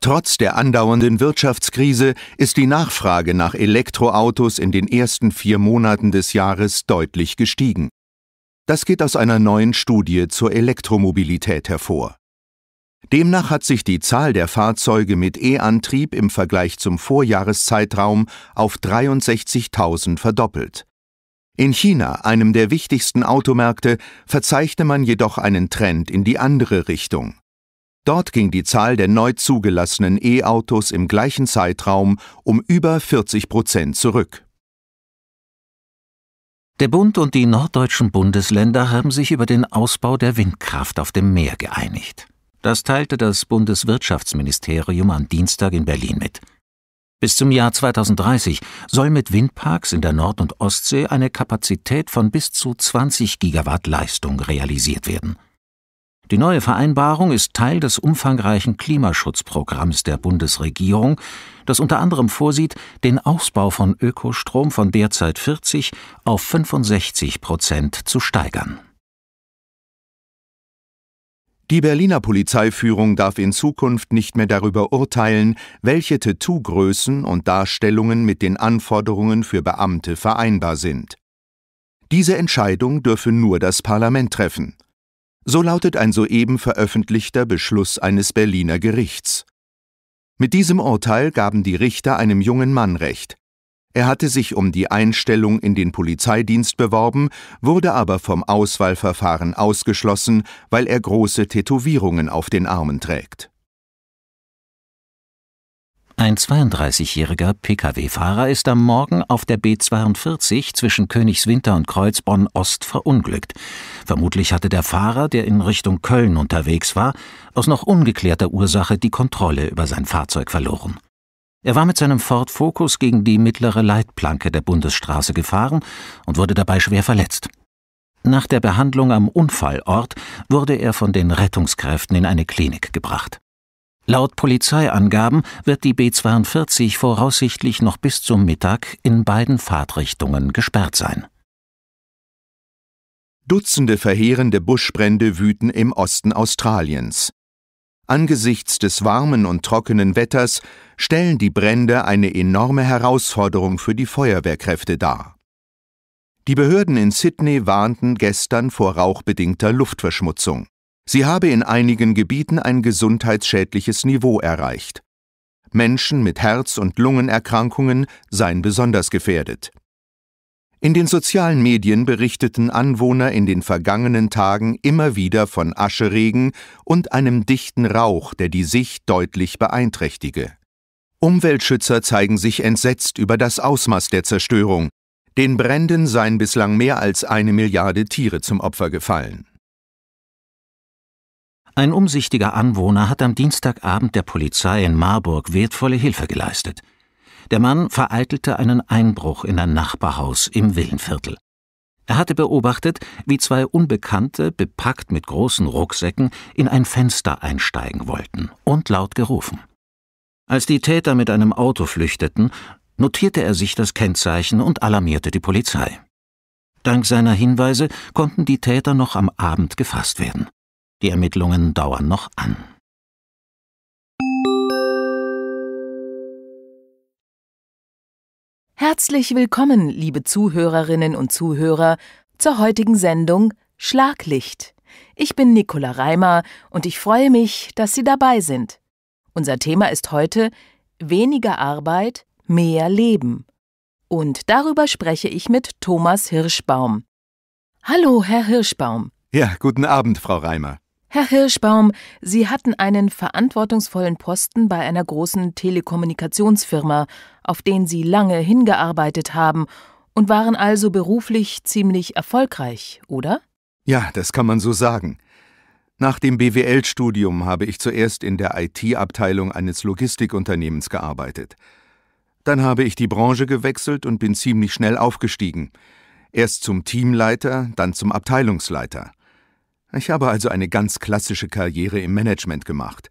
Trotz der andauernden Wirtschaftskrise ist die Nachfrage nach Elektroautos in den ersten vier Monaten des Jahres deutlich gestiegen. Das geht aus einer neuen Studie zur Elektromobilität hervor. Demnach hat sich die Zahl der Fahrzeuge mit E-Antrieb im Vergleich zum Vorjahreszeitraum auf 63.000 verdoppelt. In China, einem der wichtigsten Automärkte, verzeichne man jedoch einen Trend in die andere Richtung. Dort ging die Zahl der neu zugelassenen E-Autos im gleichen Zeitraum um über 40 Prozent zurück. Der Bund und die norddeutschen Bundesländer haben sich über den Ausbau der Windkraft auf dem Meer geeinigt. Das teilte das Bundeswirtschaftsministerium am Dienstag in Berlin mit. Bis zum Jahr 2030 soll mit Windparks in der Nord- und Ostsee eine Kapazität von bis zu 20 Gigawatt Leistung realisiert werden. Die neue Vereinbarung ist Teil des umfangreichen Klimaschutzprogramms der Bundesregierung, das unter anderem vorsieht, den Ausbau von Ökostrom von derzeit 40 auf 65 Prozent zu steigern. Die Berliner Polizeiführung darf in Zukunft nicht mehr darüber urteilen, welche Tattoo-Größen und Darstellungen mit den Anforderungen für Beamte vereinbar sind. Diese Entscheidung dürfe nur das Parlament treffen. So lautet ein soeben veröffentlichter Beschluss eines Berliner Gerichts. Mit diesem Urteil gaben die Richter einem jungen Mann Recht. Er hatte sich um die Einstellung in den Polizeidienst beworben, wurde aber vom Auswahlverfahren ausgeschlossen, weil er große Tätowierungen auf den Armen trägt ein 32-jähriger Pkw-Fahrer ist am Morgen auf der B42 zwischen Königswinter und Kreuzbonn Ost verunglückt. Vermutlich hatte der Fahrer, der in Richtung Köln unterwegs war, aus noch ungeklärter Ursache die Kontrolle über sein Fahrzeug verloren. Er war mit seinem Ford Focus gegen die mittlere Leitplanke der Bundesstraße gefahren und wurde dabei schwer verletzt. Nach der Behandlung am Unfallort wurde er von den Rettungskräften in eine Klinik gebracht. Laut Polizeiangaben wird die B42 voraussichtlich noch bis zum Mittag in beiden Fahrtrichtungen gesperrt sein. Dutzende verheerende Buschbrände wüten im Osten Australiens. Angesichts des warmen und trockenen Wetters stellen die Brände eine enorme Herausforderung für die Feuerwehrkräfte dar. Die Behörden in Sydney warnten gestern vor rauchbedingter Luftverschmutzung. Sie habe in einigen Gebieten ein gesundheitsschädliches Niveau erreicht. Menschen mit Herz- und Lungenerkrankungen seien besonders gefährdet. In den sozialen Medien berichteten Anwohner in den vergangenen Tagen immer wieder von Ascheregen und einem dichten Rauch, der die Sicht deutlich beeinträchtige. Umweltschützer zeigen sich entsetzt über das Ausmaß der Zerstörung. Den Bränden seien bislang mehr als eine Milliarde Tiere zum Opfer gefallen. Ein umsichtiger Anwohner hat am Dienstagabend der Polizei in Marburg wertvolle Hilfe geleistet. Der Mann vereitelte einen Einbruch in ein Nachbarhaus im Villenviertel. Er hatte beobachtet, wie zwei Unbekannte, bepackt mit großen Rucksäcken, in ein Fenster einsteigen wollten und laut gerufen. Als die Täter mit einem Auto flüchteten, notierte er sich das Kennzeichen und alarmierte die Polizei. Dank seiner Hinweise konnten die Täter noch am Abend gefasst werden. Die Ermittlungen dauern noch an. Herzlich willkommen, liebe Zuhörerinnen und Zuhörer, zur heutigen Sendung Schlaglicht. Ich bin Nicola Reimer und ich freue mich, dass Sie dabei sind. Unser Thema ist heute Weniger Arbeit, mehr Leben. Und darüber spreche ich mit Thomas Hirschbaum. Hallo, Herr Hirschbaum. Ja, guten Abend, Frau Reimer. Herr Hirschbaum, Sie hatten einen verantwortungsvollen Posten bei einer großen Telekommunikationsfirma, auf den Sie lange hingearbeitet haben und waren also beruflich ziemlich erfolgreich, oder? Ja, das kann man so sagen. Nach dem BWL-Studium habe ich zuerst in der IT-Abteilung eines Logistikunternehmens gearbeitet. Dann habe ich die Branche gewechselt und bin ziemlich schnell aufgestiegen. Erst zum Teamleiter, dann zum Abteilungsleiter. Ich habe also eine ganz klassische Karriere im Management gemacht.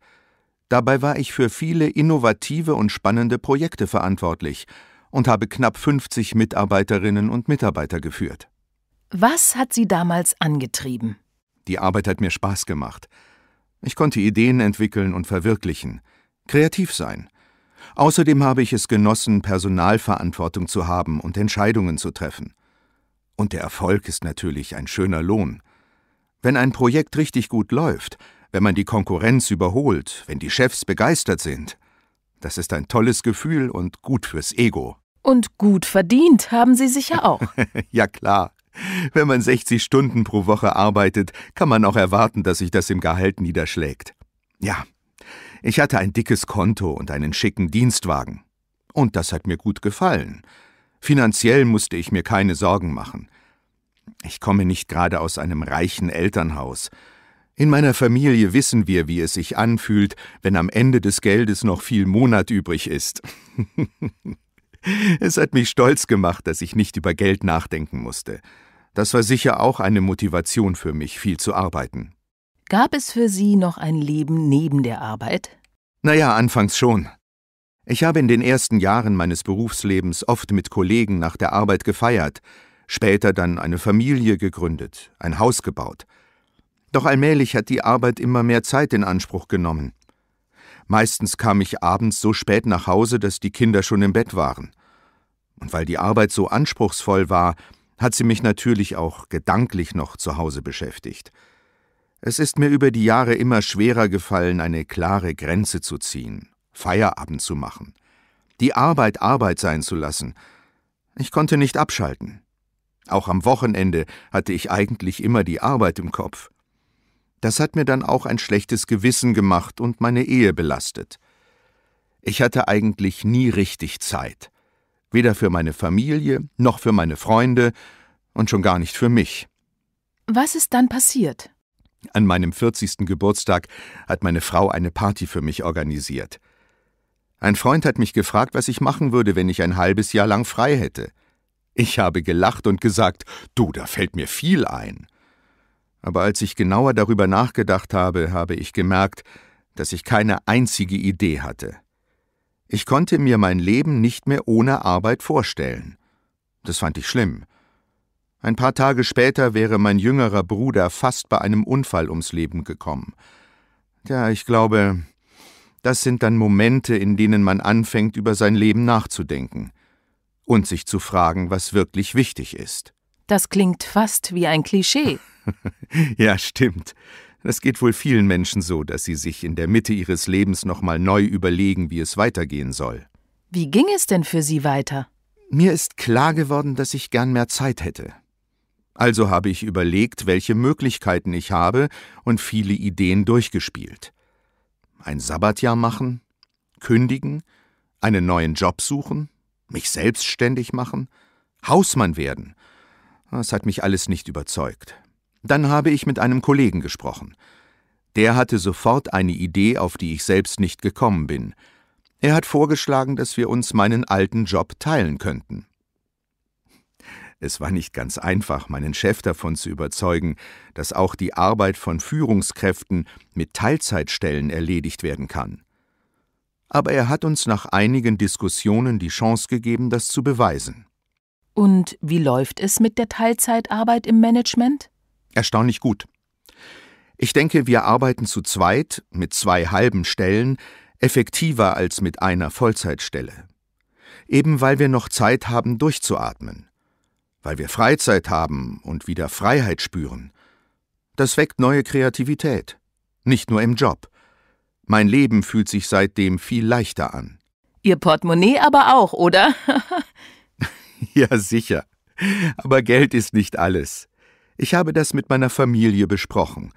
Dabei war ich für viele innovative und spannende Projekte verantwortlich und habe knapp 50 Mitarbeiterinnen und Mitarbeiter geführt. Was hat Sie damals angetrieben? Die Arbeit hat mir Spaß gemacht. Ich konnte Ideen entwickeln und verwirklichen, kreativ sein. Außerdem habe ich es genossen, Personalverantwortung zu haben und Entscheidungen zu treffen. Und der Erfolg ist natürlich ein schöner Lohn. Wenn ein Projekt richtig gut läuft, wenn man die Konkurrenz überholt, wenn die Chefs begeistert sind, das ist ein tolles Gefühl und gut fürs Ego. Und gut verdient haben Sie sicher auch. ja klar. Wenn man 60 Stunden pro Woche arbeitet, kann man auch erwarten, dass sich das im Gehalt niederschlägt. Ja, ich hatte ein dickes Konto und einen schicken Dienstwagen. Und das hat mir gut gefallen. Finanziell musste ich mir keine Sorgen machen. Ich komme nicht gerade aus einem reichen Elternhaus. In meiner Familie wissen wir, wie es sich anfühlt, wenn am Ende des Geldes noch viel Monat übrig ist. es hat mich stolz gemacht, dass ich nicht über Geld nachdenken musste. Das war sicher auch eine Motivation für mich, viel zu arbeiten. Gab es für Sie noch ein Leben neben der Arbeit? Naja, anfangs schon. Ich habe in den ersten Jahren meines Berufslebens oft mit Kollegen nach der Arbeit gefeiert, später dann eine Familie gegründet, ein Haus gebaut. Doch allmählich hat die Arbeit immer mehr Zeit in Anspruch genommen. Meistens kam ich abends so spät nach Hause, dass die Kinder schon im Bett waren. Und weil die Arbeit so anspruchsvoll war, hat sie mich natürlich auch gedanklich noch zu Hause beschäftigt. Es ist mir über die Jahre immer schwerer gefallen, eine klare Grenze zu ziehen, Feierabend zu machen, die Arbeit Arbeit sein zu lassen. Ich konnte nicht abschalten. Auch am Wochenende hatte ich eigentlich immer die Arbeit im Kopf. Das hat mir dann auch ein schlechtes Gewissen gemacht und meine Ehe belastet. Ich hatte eigentlich nie richtig Zeit. Weder für meine Familie, noch für meine Freunde und schon gar nicht für mich. Was ist dann passiert? An meinem 40. Geburtstag hat meine Frau eine Party für mich organisiert. Ein Freund hat mich gefragt, was ich machen würde, wenn ich ein halbes Jahr lang frei hätte. Ich habe gelacht und gesagt, du, da fällt mir viel ein. Aber als ich genauer darüber nachgedacht habe, habe ich gemerkt, dass ich keine einzige Idee hatte. Ich konnte mir mein Leben nicht mehr ohne Arbeit vorstellen. Das fand ich schlimm. Ein paar Tage später wäre mein jüngerer Bruder fast bei einem Unfall ums Leben gekommen. Ja, ich glaube, das sind dann Momente, in denen man anfängt, über sein Leben nachzudenken und sich zu fragen, was wirklich wichtig ist. Das klingt fast wie ein Klischee. ja, stimmt. Das geht wohl vielen Menschen so, dass sie sich in der Mitte ihres Lebens nochmal neu überlegen, wie es weitergehen soll. Wie ging es denn für Sie weiter? Mir ist klar geworden, dass ich gern mehr Zeit hätte. Also habe ich überlegt, welche Möglichkeiten ich habe und viele Ideen durchgespielt. Ein Sabbatjahr machen, kündigen, einen neuen Job suchen, mich selbstständig machen, Hausmann werden. Das hat mich alles nicht überzeugt. Dann habe ich mit einem Kollegen gesprochen. Der hatte sofort eine Idee, auf die ich selbst nicht gekommen bin. Er hat vorgeschlagen, dass wir uns meinen alten Job teilen könnten. Es war nicht ganz einfach, meinen Chef davon zu überzeugen, dass auch die Arbeit von Führungskräften mit Teilzeitstellen erledigt werden kann aber er hat uns nach einigen Diskussionen die Chance gegeben, das zu beweisen. Und wie läuft es mit der Teilzeitarbeit im Management? Erstaunlich gut. Ich denke, wir arbeiten zu zweit, mit zwei halben Stellen, effektiver als mit einer Vollzeitstelle. Eben weil wir noch Zeit haben, durchzuatmen. Weil wir Freizeit haben und wieder Freiheit spüren. Das weckt neue Kreativität. Nicht nur im Job. Mein Leben fühlt sich seitdem viel leichter an. Ihr Portemonnaie aber auch, oder? ja, sicher. Aber Geld ist nicht alles. Ich habe das mit meiner Familie besprochen.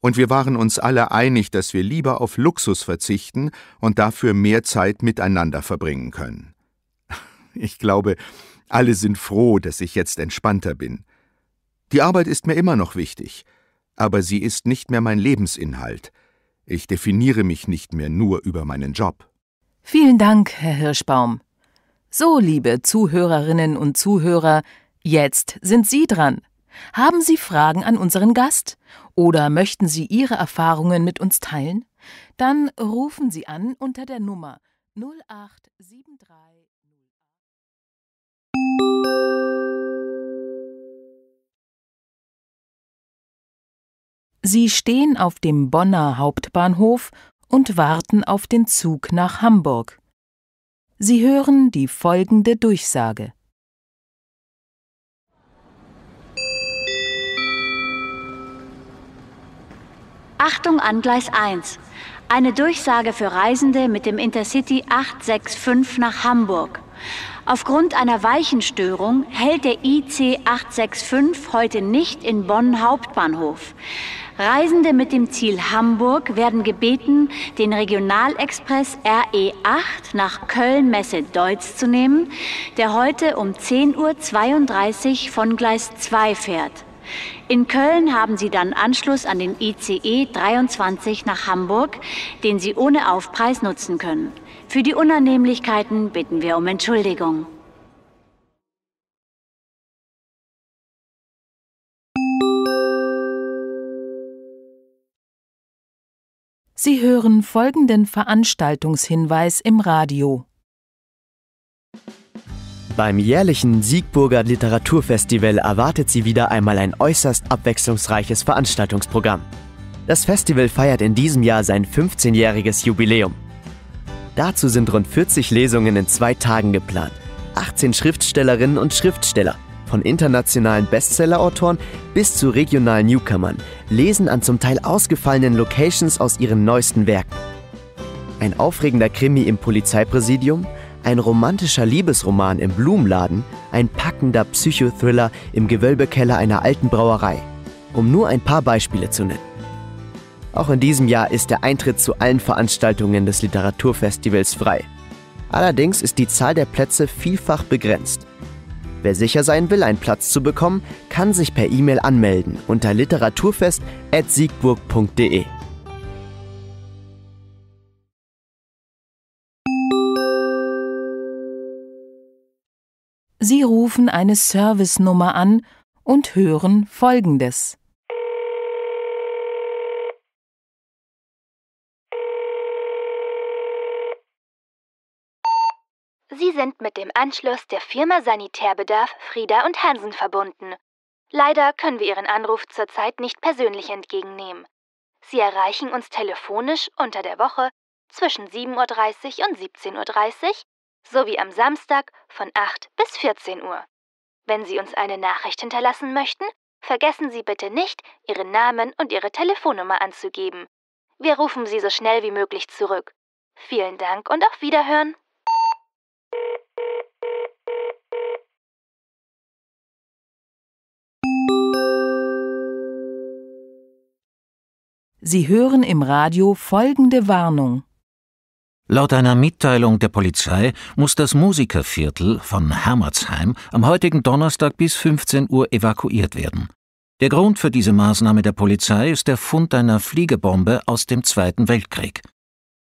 Und wir waren uns alle einig, dass wir lieber auf Luxus verzichten und dafür mehr Zeit miteinander verbringen können. Ich glaube, alle sind froh, dass ich jetzt entspannter bin. Die Arbeit ist mir immer noch wichtig, aber sie ist nicht mehr mein Lebensinhalt. Ich definiere mich nicht mehr nur über meinen Job. Vielen Dank, Herr Hirschbaum. So, liebe Zuhörerinnen und Zuhörer, jetzt sind Sie dran. Haben Sie Fragen an unseren Gast? Oder möchten Sie Ihre Erfahrungen mit uns teilen? Dann rufen Sie an unter der Nummer 0873. Sie stehen auf dem Bonner Hauptbahnhof und warten auf den Zug nach Hamburg. Sie hören die folgende Durchsage. Achtung an Gleis 1. Eine Durchsage für Reisende mit dem Intercity 865 nach Hamburg. Aufgrund einer Weichenstörung hält der IC 865 heute nicht in Bonn Hauptbahnhof. Reisende mit dem Ziel Hamburg werden gebeten, den Regionalexpress RE8 nach Köln-Messe-Deutz zu nehmen, der heute um 10.32 Uhr von Gleis 2 fährt. In Köln haben Sie dann Anschluss an den ICE 23 nach Hamburg, den Sie ohne Aufpreis nutzen können. Für die Unannehmlichkeiten bitten wir um Entschuldigung. Sie hören folgenden Veranstaltungshinweis im Radio. Beim jährlichen Siegburger Literaturfestival erwartet Sie wieder einmal ein äußerst abwechslungsreiches Veranstaltungsprogramm. Das Festival feiert in diesem Jahr sein 15-jähriges Jubiläum. Dazu sind rund 40 Lesungen in zwei Tagen geplant, 18 Schriftstellerinnen und Schriftsteller, von internationalen Bestseller-Autoren bis zu regionalen Newcomern lesen an zum Teil ausgefallenen Locations aus ihren neuesten Werken. Ein aufregender Krimi im Polizeipräsidium, ein romantischer Liebesroman im Blumenladen, ein packender Psychothriller im Gewölbekeller einer alten Brauerei, um nur ein paar Beispiele zu nennen. Auch in diesem Jahr ist der Eintritt zu allen Veranstaltungen des Literaturfestivals frei. Allerdings ist die Zahl der Plätze vielfach begrenzt Wer sicher sein will, einen Platz zu bekommen, kann sich per E-Mail anmelden unter literaturfest.siegburg.de. Sie rufen eine Servicenummer an und hören Folgendes. sind mit dem Anschluss der Firma Sanitärbedarf Frieda und Hansen verbunden. Leider können wir Ihren Anruf zurzeit nicht persönlich entgegennehmen. Sie erreichen uns telefonisch unter der Woche zwischen 7.30 Uhr und 17.30 Uhr sowie am Samstag von 8 bis 14 Uhr. Wenn Sie uns eine Nachricht hinterlassen möchten, vergessen Sie bitte nicht, Ihren Namen und Ihre Telefonnummer anzugeben. Wir rufen Sie so schnell wie möglich zurück. Vielen Dank und auf Wiederhören. Sie hören im Radio folgende Warnung. Laut einer Mitteilung der Polizei muss das Musikerviertel von Hermertsheim am heutigen Donnerstag bis 15 Uhr evakuiert werden. Der Grund für diese Maßnahme der Polizei ist der Fund einer Fliegebombe aus dem Zweiten Weltkrieg.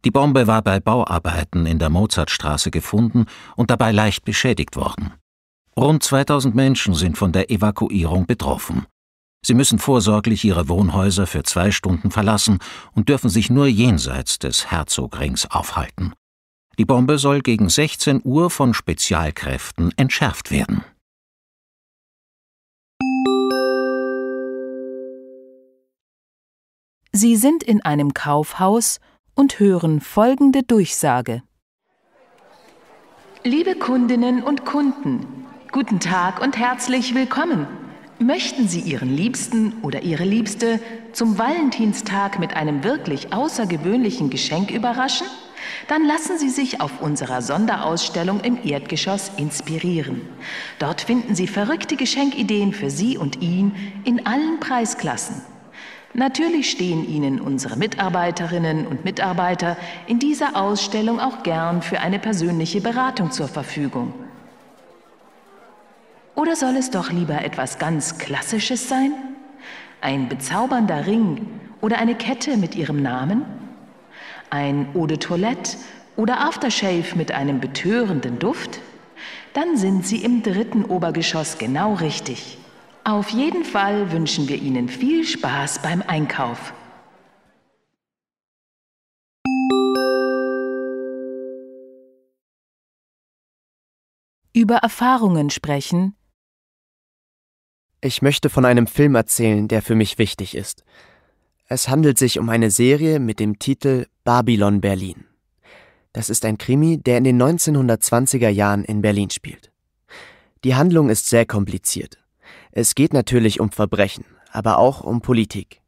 Die Bombe war bei Bauarbeiten in der Mozartstraße gefunden und dabei leicht beschädigt worden. Rund 2000 Menschen sind von der Evakuierung betroffen. Sie müssen vorsorglich ihre Wohnhäuser für zwei Stunden verlassen und dürfen sich nur jenseits des Herzogrings aufhalten. Die Bombe soll gegen 16 Uhr von Spezialkräften entschärft werden. Sie sind in einem Kaufhaus und hören folgende Durchsage. Liebe Kundinnen und Kunden, guten Tag und herzlich willkommen. Möchten Sie Ihren Liebsten oder Ihre Liebste zum Valentinstag mit einem wirklich außergewöhnlichen Geschenk überraschen? Dann lassen Sie sich auf unserer Sonderausstellung im Erdgeschoss inspirieren. Dort finden Sie verrückte Geschenkideen für Sie und ihn in allen Preisklassen. Natürlich stehen Ihnen unsere Mitarbeiterinnen und Mitarbeiter in dieser Ausstellung auch gern für eine persönliche Beratung zur Verfügung. Oder soll es doch lieber etwas ganz Klassisches sein? Ein bezaubernder Ring oder eine Kette mit ihrem Namen? Ein Eau de Toilette oder Aftershave mit einem betörenden Duft? Dann sind Sie im dritten Obergeschoss genau richtig. Auf jeden Fall wünschen wir Ihnen viel Spaß beim Einkauf. Über Erfahrungen sprechen ich möchte von einem Film erzählen, der für mich wichtig ist. Es handelt sich um eine Serie mit dem Titel Babylon Berlin. Das ist ein Krimi, der in den 1920er Jahren in Berlin spielt. Die Handlung ist sehr kompliziert. Es geht natürlich um Verbrechen, aber auch um Politik.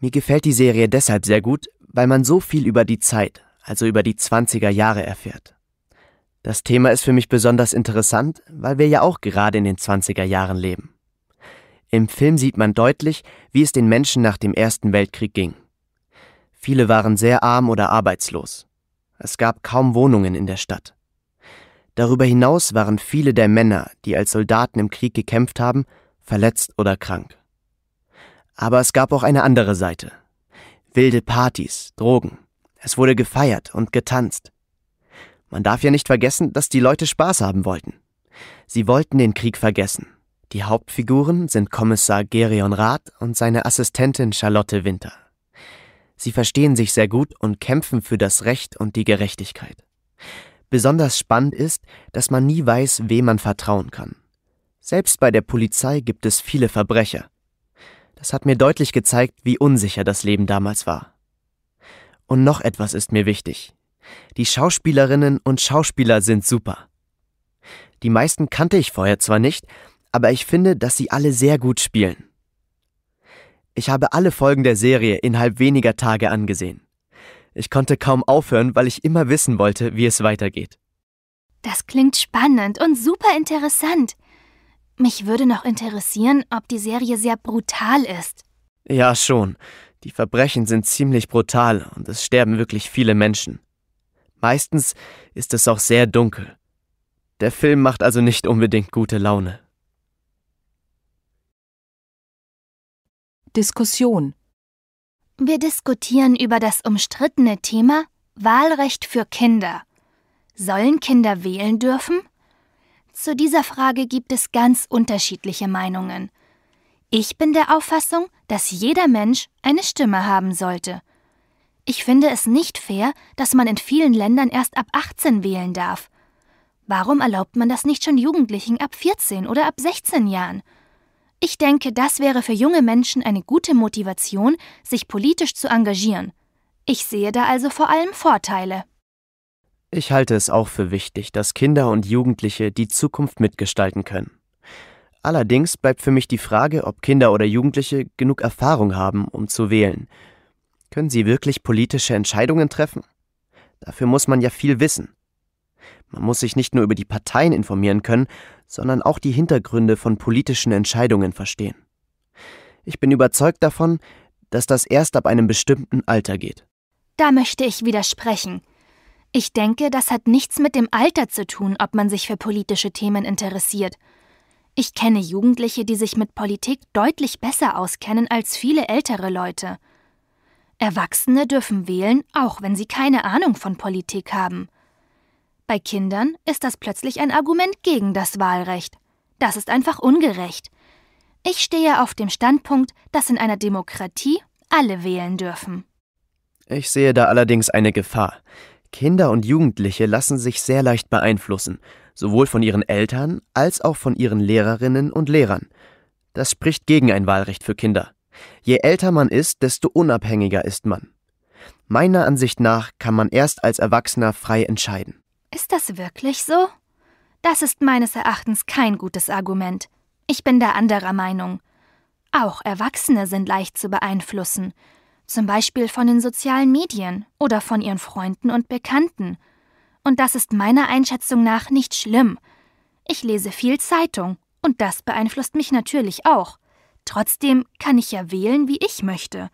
Mir gefällt die Serie deshalb sehr gut, weil man so viel über die Zeit, also über die 20er Jahre erfährt. Das Thema ist für mich besonders interessant, weil wir ja auch gerade in den 20er Jahren leben. Im Film sieht man deutlich, wie es den Menschen nach dem Ersten Weltkrieg ging. Viele waren sehr arm oder arbeitslos. Es gab kaum Wohnungen in der Stadt. Darüber hinaus waren viele der Männer, die als Soldaten im Krieg gekämpft haben, verletzt oder krank. Aber es gab auch eine andere Seite. Wilde Partys, Drogen. Es wurde gefeiert und getanzt. Man darf ja nicht vergessen, dass die Leute Spaß haben wollten. Sie wollten den Krieg vergessen. Die Hauptfiguren sind Kommissar Gerion Rath und seine Assistentin Charlotte Winter. Sie verstehen sich sehr gut und kämpfen für das Recht und die Gerechtigkeit. Besonders spannend ist, dass man nie weiß, wem man vertrauen kann. Selbst bei der Polizei gibt es viele Verbrecher. Das hat mir deutlich gezeigt, wie unsicher das Leben damals war. Und noch etwas ist mir wichtig. Die Schauspielerinnen und Schauspieler sind super. Die meisten kannte ich vorher zwar nicht, aber ich finde, dass sie alle sehr gut spielen. Ich habe alle Folgen der Serie innerhalb weniger Tage angesehen. Ich konnte kaum aufhören, weil ich immer wissen wollte, wie es weitergeht. Das klingt spannend und super interessant. Mich würde noch interessieren, ob die Serie sehr brutal ist. Ja, schon. Die Verbrechen sind ziemlich brutal und es sterben wirklich viele Menschen. Meistens ist es auch sehr dunkel. Der Film macht also nicht unbedingt gute Laune. Diskussion. Wir diskutieren über das umstrittene Thema Wahlrecht für Kinder. Sollen Kinder wählen dürfen? Zu dieser Frage gibt es ganz unterschiedliche Meinungen. Ich bin der Auffassung, dass jeder Mensch eine Stimme haben sollte. Ich finde es nicht fair, dass man in vielen Ländern erst ab 18 wählen darf. Warum erlaubt man das nicht schon Jugendlichen ab 14 oder ab 16 Jahren? Ich denke, das wäre für junge Menschen eine gute Motivation, sich politisch zu engagieren. Ich sehe da also vor allem Vorteile. Ich halte es auch für wichtig, dass Kinder und Jugendliche die Zukunft mitgestalten können. Allerdings bleibt für mich die Frage, ob Kinder oder Jugendliche genug Erfahrung haben, um zu wählen. Können sie wirklich politische Entscheidungen treffen? Dafür muss man ja viel wissen. Man muss sich nicht nur über die Parteien informieren können, sondern auch die Hintergründe von politischen Entscheidungen verstehen. Ich bin überzeugt davon, dass das erst ab einem bestimmten Alter geht. Da möchte ich widersprechen. Ich denke, das hat nichts mit dem Alter zu tun, ob man sich für politische Themen interessiert. Ich kenne Jugendliche, die sich mit Politik deutlich besser auskennen als viele ältere Leute. Erwachsene dürfen wählen, auch wenn sie keine Ahnung von Politik haben. Bei Kindern ist das plötzlich ein Argument gegen das Wahlrecht. Das ist einfach ungerecht. Ich stehe auf dem Standpunkt, dass in einer Demokratie alle wählen dürfen. Ich sehe da allerdings eine Gefahr. Kinder und Jugendliche lassen sich sehr leicht beeinflussen, sowohl von ihren Eltern als auch von ihren Lehrerinnen und Lehrern. Das spricht gegen ein Wahlrecht für Kinder. Je älter man ist, desto unabhängiger ist man. Meiner Ansicht nach kann man erst als Erwachsener frei entscheiden. Ist das wirklich so? Das ist meines Erachtens kein gutes Argument. Ich bin da anderer Meinung. Auch Erwachsene sind leicht zu beeinflussen, zum Beispiel von den sozialen Medien oder von ihren Freunden und Bekannten. Und das ist meiner Einschätzung nach nicht schlimm. Ich lese viel Zeitung, und das beeinflusst mich natürlich auch. Trotzdem kann ich ja wählen, wie ich möchte.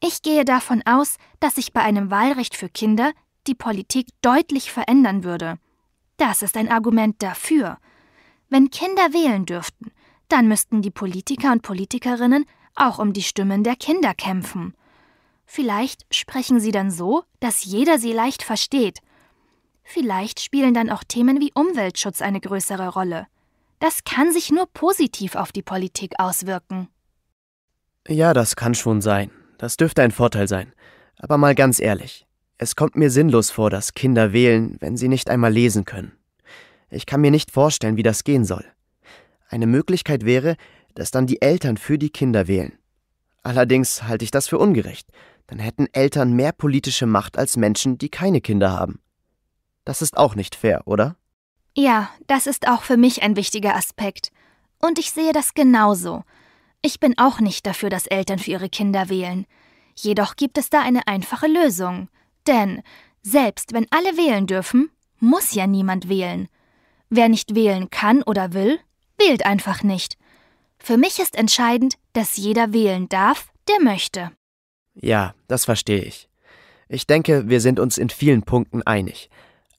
Ich gehe davon aus, dass ich bei einem Wahlrecht für Kinder die Politik deutlich verändern würde. Das ist ein Argument dafür. Wenn Kinder wählen dürften, dann müssten die Politiker und Politikerinnen auch um die Stimmen der Kinder kämpfen. Vielleicht sprechen sie dann so, dass jeder sie leicht versteht. Vielleicht spielen dann auch Themen wie Umweltschutz eine größere Rolle. Das kann sich nur positiv auf die Politik auswirken. Ja, das kann schon sein. Das dürfte ein Vorteil sein. Aber mal ganz ehrlich, es kommt mir sinnlos vor, dass Kinder wählen, wenn sie nicht einmal lesen können. Ich kann mir nicht vorstellen, wie das gehen soll. Eine Möglichkeit wäre, dass dann die Eltern für die Kinder wählen. Allerdings halte ich das für ungerecht. Dann hätten Eltern mehr politische Macht als Menschen, die keine Kinder haben. Das ist auch nicht fair, oder? Ja, das ist auch für mich ein wichtiger Aspekt. Und ich sehe das genauso. Ich bin auch nicht dafür, dass Eltern für ihre Kinder wählen. Jedoch gibt es da eine einfache Lösung denn? Selbst wenn alle wählen dürfen, muss ja niemand wählen. Wer nicht wählen kann oder will, wählt einfach nicht. Für mich ist entscheidend, dass jeder wählen darf, der möchte. Ja, das verstehe ich. Ich denke, wir sind uns in vielen Punkten einig.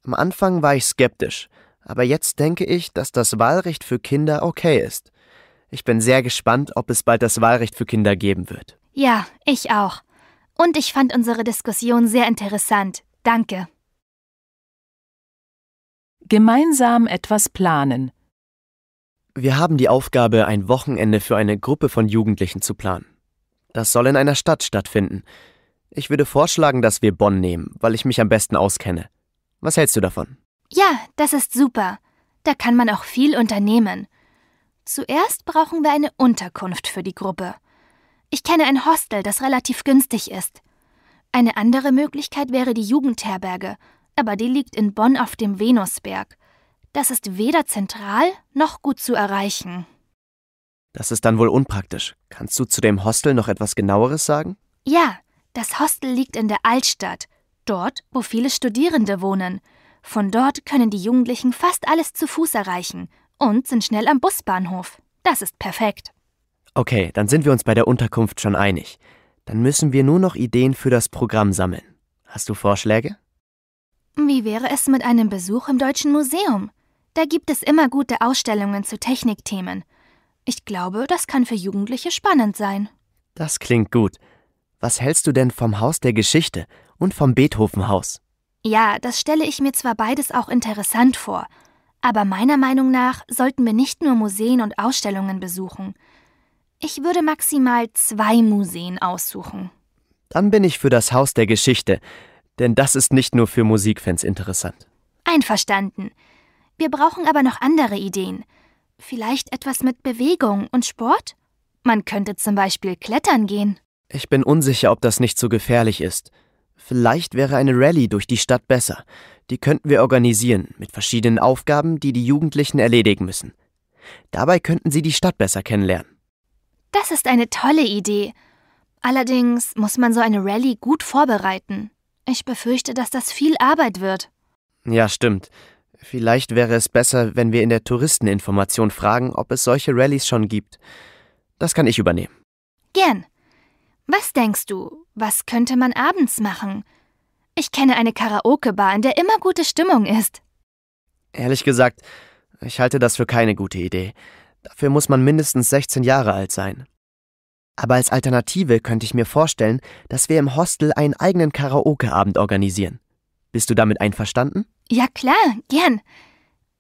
Am Anfang war ich skeptisch, aber jetzt denke ich, dass das Wahlrecht für Kinder okay ist. Ich bin sehr gespannt, ob es bald das Wahlrecht für Kinder geben wird. Ja, ich auch. Und ich fand unsere Diskussion sehr interessant. Danke. Gemeinsam etwas planen. Wir haben die Aufgabe, ein Wochenende für eine Gruppe von Jugendlichen zu planen. Das soll in einer Stadt stattfinden. Ich würde vorschlagen, dass wir Bonn nehmen, weil ich mich am besten auskenne. Was hältst du davon? Ja, das ist super. Da kann man auch viel unternehmen. Zuerst brauchen wir eine Unterkunft für die Gruppe. Ich kenne ein Hostel, das relativ günstig ist. Eine andere Möglichkeit wäre die Jugendherberge, aber die liegt in Bonn auf dem Venusberg. Das ist weder zentral noch gut zu erreichen. Das ist dann wohl unpraktisch. Kannst du zu dem Hostel noch etwas genaueres sagen? Ja, das Hostel liegt in der Altstadt, dort, wo viele Studierende wohnen. Von dort können die Jugendlichen fast alles zu Fuß erreichen und sind schnell am Busbahnhof. Das ist perfekt. Okay, dann sind wir uns bei der Unterkunft schon einig. Dann müssen wir nur noch Ideen für das Programm sammeln. Hast du Vorschläge? Wie wäre es mit einem Besuch im Deutschen Museum? Da gibt es immer gute Ausstellungen zu Technikthemen. Ich glaube, das kann für Jugendliche spannend sein. Das klingt gut. Was hältst du denn vom Haus der Geschichte und vom Beethovenhaus? Ja, das stelle ich mir zwar beides auch interessant vor, aber meiner Meinung nach sollten wir nicht nur Museen und Ausstellungen besuchen. Ich würde maximal zwei Museen aussuchen. Dann bin ich für das Haus der Geschichte, denn das ist nicht nur für Musikfans interessant. Einverstanden. Wir brauchen aber noch andere Ideen. Vielleicht etwas mit Bewegung und Sport? Man könnte zum Beispiel klettern gehen. Ich bin unsicher, ob das nicht so gefährlich ist. Vielleicht wäre eine Rallye durch die Stadt besser. Die könnten wir organisieren, mit verschiedenen Aufgaben, die die Jugendlichen erledigen müssen. Dabei könnten sie die Stadt besser kennenlernen. Das ist eine tolle Idee. Allerdings muss man so eine Rallye gut vorbereiten. Ich befürchte, dass das viel Arbeit wird. Ja, stimmt. Vielleicht wäre es besser, wenn wir in der Touristeninformation fragen, ob es solche Rallyes schon gibt. Das kann ich übernehmen. Gern. Was denkst du, was könnte man abends machen? Ich kenne eine Karaoke-Bar, in der immer gute Stimmung ist. Ehrlich gesagt, ich halte das für keine gute Idee. Dafür muss man mindestens 16 Jahre alt sein. Aber als Alternative könnte ich mir vorstellen, dass wir im Hostel einen eigenen Karaoke-Abend organisieren. Bist du damit einverstanden? Ja klar, gern.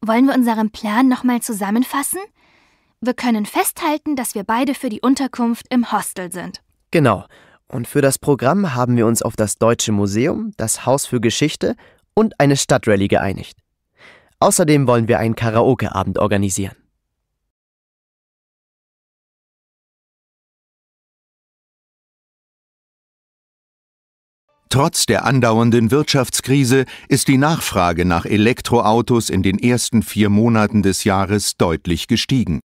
Wollen wir unseren Plan nochmal zusammenfassen? Wir können festhalten, dass wir beide für die Unterkunft im Hostel sind. Genau. Und für das Programm haben wir uns auf das Deutsche Museum, das Haus für Geschichte und eine Stadtrallye geeinigt. Außerdem wollen wir einen Karaoke-Abend organisieren. Trotz der andauernden Wirtschaftskrise ist die Nachfrage nach Elektroautos in den ersten vier Monaten des Jahres deutlich gestiegen.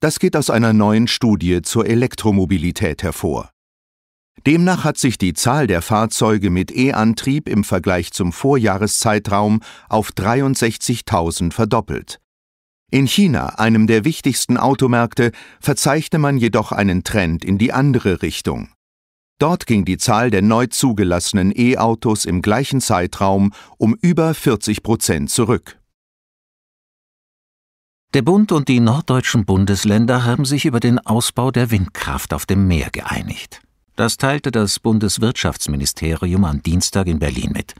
Das geht aus einer neuen Studie zur Elektromobilität hervor. Demnach hat sich die Zahl der Fahrzeuge mit E-Antrieb im Vergleich zum Vorjahreszeitraum auf 63.000 verdoppelt. In China, einem der wichtigsten Automärkte, verzeichnete man jedoch einen Trend in die andere Richtung. Dort ging die Zahl der neu zugelassenen E-Autos im gleichen Zeitraum um über 40 Prozent zurück. Der Bund und die norddeutschen Bundesländer haben sich über den Ausbau der Windkraft auf dem Meer geeinigt. Das teilte das Bundeswirtschaftsministerium am Dienstag in Berlin mit.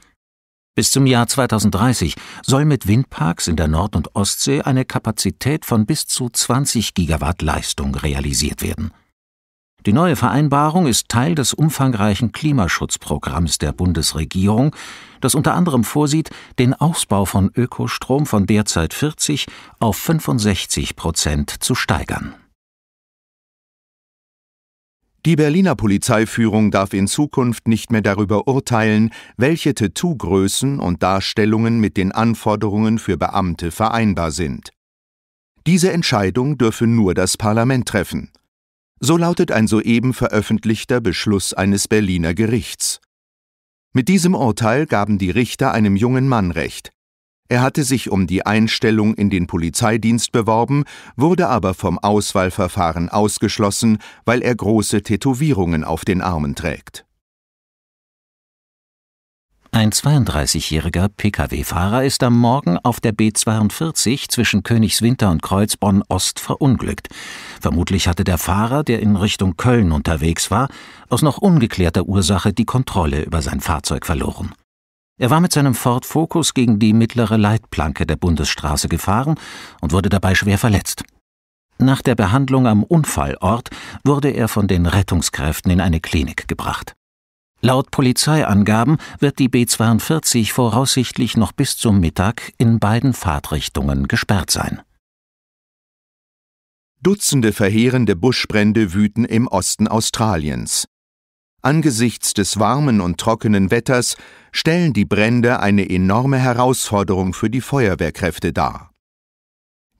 Bis zum Jahr 2030 soll mit Windparks in der Nord- und Ostsee eine Kapazität von bis zu 20 Gigawatt Leistung realisiert werden. Die neue Vereinbarung ist Teil des umfangreichen Klimaschutzprogramms der Bundesregierung, das unter anderem vorsieht, den Ausbau von Ökostrom von derzeit 40 auf 65 Prozent zu steigern. Die Berliner Polizeiführung darf in Zukunft nicht mehr darüber urteilen, welche Tattoo-Größen und Darstellungen mit den Anforderungen für Beamte vereinbar sind. Diese Entscheidung dürfe nur das Parlament treffen. So lautet ein soeben veröffentlichter Beschluss eines Berliner Gerichts. Mit diesem Urteil gaben die Richter einem jungen Mann Recht. Er hatte sich um die Einstellung in den Polizeidienst beworben, wurde aber vom Auswahlverfahren ausgeschlossen, weil er große Tätowierungen auf den Armen trägt ein 32-jähriger Pkw-Fahrer ist am Morgen auf der B42 zwischen Königswinter und Kreuzbonn Ost verunglückt. Vermutlich hatte der Fahrer, der in Richtung Köln unterwegs war, aus noch ungeklärter Ursache die Kontrolle über sein Fahrzeug verloren. Er war mit seinem Ford Focus gegen die mittlere Leitplanke der Bundesstraße gefahren und wurde dabei schwer verletzt. Nach der Behandlung am Unfallort wurde er von den Rettungskräften in eine Klinik gebracht. Laut Polizeiangaben wird die B42 voraussichtlich noch bis zum Mittag in beiden Fahrtrichtungen gesperrt sein. Dutzende verheerende Buschbrände wüten im Osten Australiens. Angesichts des warmen und trockenen Wetters stellen die Brände eine enorme Herausforderung für die Feuerwehrkräfte dar.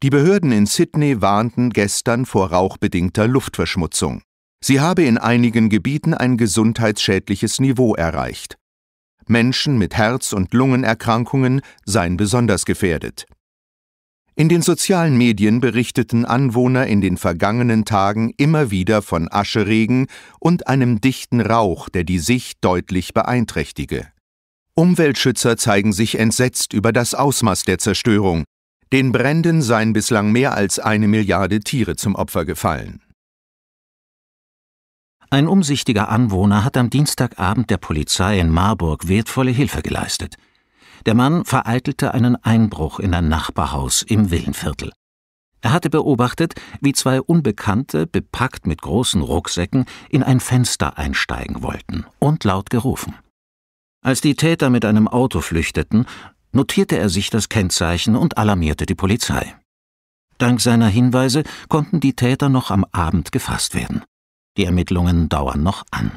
Die Behörden in Sydney warnten gestern vor rauchbedingter Luftverschmutzung. Sie habe in einigen Gebieten ein gesundheitsschädliches Niveau erreicht. Menschen mit Herz- und Lungenerkrankungen seien besonders gefährdet. In den sozialen Medien berichteten Anwohner in den vergangenen Tagen immer wieder von Ascheregen und einem dichten Rauch, der die Sicht deutlich beeinträchtige. Umweltschützer zeigen sich entsetzt über das Ausmaß der Zerstörung. Den Bränden seien bislang mehr als eine Milliarde Tiere zum Opfer gefallen. Ein umsichtiger Anwohner hat am Dienstagabend der Polizei in Marburg wertvolle Hilfe geleistet. Der Mann vereitelte einen Einbruch in ein Nachbarhaus im Villenviertel. Er hatte beobachtet, wie zwei Unbekannte, bepackt mit großen Rucksäcken, in ein Fenster einsteigen wollten und laut gerufen. Als die Täter mit einem Auto flüchteten, notierte er sich das Kennzeichen und alarmierte die Polizei. Dank seiner Hinweise konnten die Täter noch am Abend gefasst werden. Die Ermittlungen dauern noch an.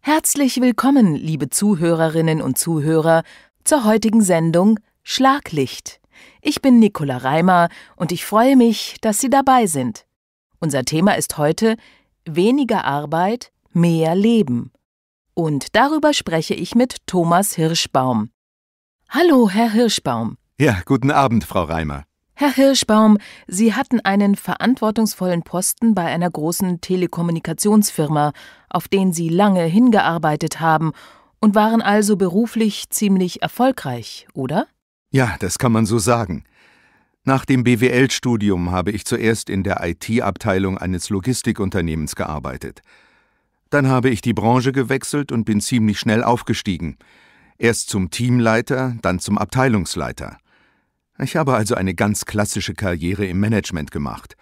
Herzlich willkommen, liebe Zuhörerinnen und Zuhörer, zur heutigen Sendung Schlaglicht. Ich bin Nicola Reimer und ich freue mich, dass Sie dabei sind. Unser Thema ist heute weniger Arbeit, mehr Leben. Und darüber spreche ich mit Thomas Hirschbaum. Hallo, Herr Hirschbaum. Ja, guten Abend, Frau Reimer. Herr Hirschbaum, Sie hatten einen verantwortungsvollen Posten bei einer großen Telekommunikationsfirma, auf den Sie lange hingearbeitet haben und waren also beruflich ziemlich erfolgreich, oder? Ja, das kann man so sagen. Nach dem BWL-Studium habe ich zuerst in der IT-Abteilung eines Logistikunternehmens gearbeitet. Dann habe ich die Branche gewechselt und bin ziemlich schnell aufgestiegen. Erst zum Teamleiter, dann zum Abteilungsleiter. Ich habe also eine ganz klassische Karriere im Management gemacht.